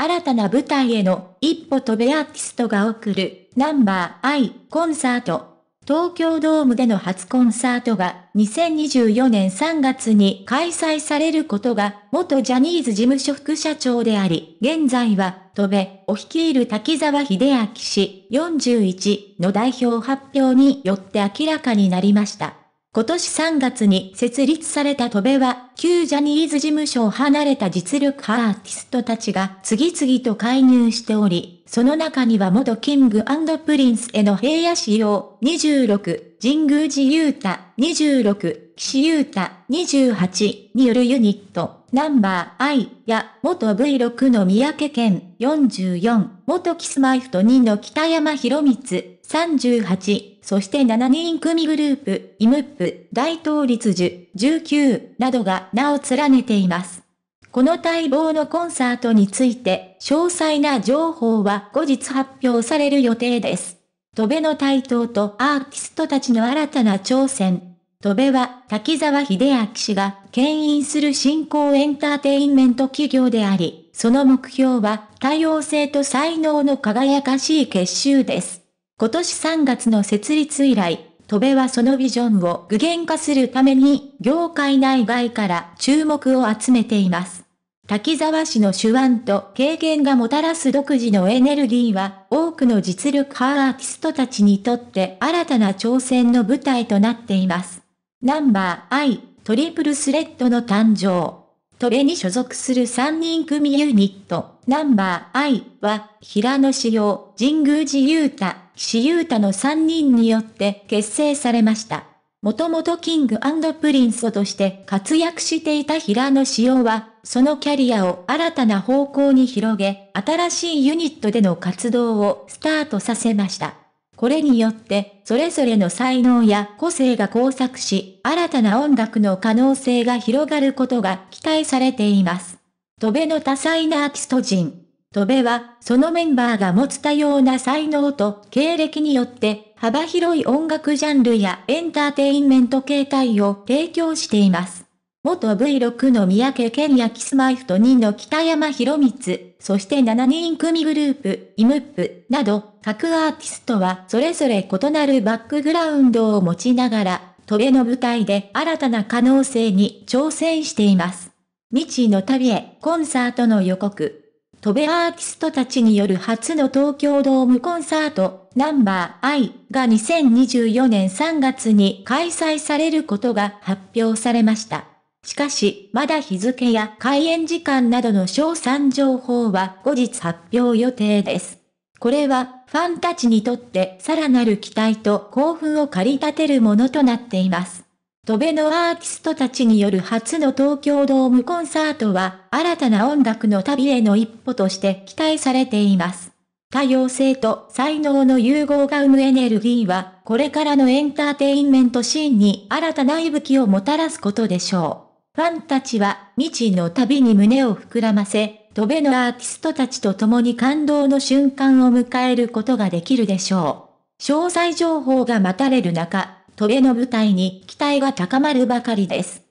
新たな舞台への一歩飛べアーティストが送るナンバー I コンサート。東京ドームでの初コンサートが2024年3月に開催されることが元ジャニーズ事務所副社長であり、現在は戸部を率いる滝沢秀明氏41の代表発表によって明らかになりました。今年3月に設立された戸部は、旧ジャニーズ事務所を離れた実力派アーティストたちが次々と介入しており、その中には元キングプリンスへの平野仕様26、神宮寺雄太26、岸優太28によるユニット、ナンバー I や元 V6 の三宅健44、元キスマイフト2の北山博光38、そして7人組グループ、イムップ、大統立樹、19などが名を連ねています。この待望のコンサートについて、詳細な情報は後日発表される予定です。戸辺の台頭とアーティストたちの新たな挑戦。戸辺は滝沢秀明氏が牽引する新興エンターテインメント企業であり、その目標は多様性と才能の輝かしい結集です。今年3月の設立以来、戸部はそのビジョンを具現化するために、業界内外から注目を集めています。滝沢氏の手腕と経験がもたらす独自のエネルギーは、多くの実力派アーティストたちにとって新たな挑戦の舞台となっています。ナンバー I、トリプルスレッドの誕生。トレに所属する3人組ユニット、ナンバー I は、平野志陽、神宮寺雄太、岸優太の3人によって結成されました。もともとキングプリンスとして活躍していた平野志陽は、そのキャリアを新たな方向に広げ、新しいユニットでの活動をスタートさせました。これによって、それぞれの才能や個性が交錯し、新たな音楽の可能性が広がることが期待されています。戸辺の多彩なアーティスト陣。戸辺は、そのメンバーが持つ多様な才能と経歴によって、幅広い音楽ジャンルやエンターテインメント形態を提供しています。元 V6 の三宅健やキスマイフト2の北山博光、そして7人組グループ、イムップなど、各アーティストはそれぞれ異なるバックグラウンドを持ちながら、トベの舞台で新たな可能性に挑戦しています。未知の旅へ、コンサートの予告。トベアーティストたちによる初の東京ドームコンサート、ナンバー I が2024年3月に開催されることが発表されました。しかし、まだ日付や開園時間などの賞賛情報は後日発表予定です。これは、ファンたちにとってさらなる期待と興奮を駆り立てるものとなっています。戸辺のアーティストたちによる初の東京ドームコンサートは、新たな音楽の旅への一歩として期待されています。多様性と才能の融合が生むエネルギーは、これからのエンターテインメントシーンに新たな息吹をもたらすことでしょう。ファンたちは未知の旅に胸を膨らませ、飛べのアーティストたちと共に感動の瞬間を迎えることができるでしょう。詳細情報が待たれる中、飛べの舞台に期待が高まるばかりです。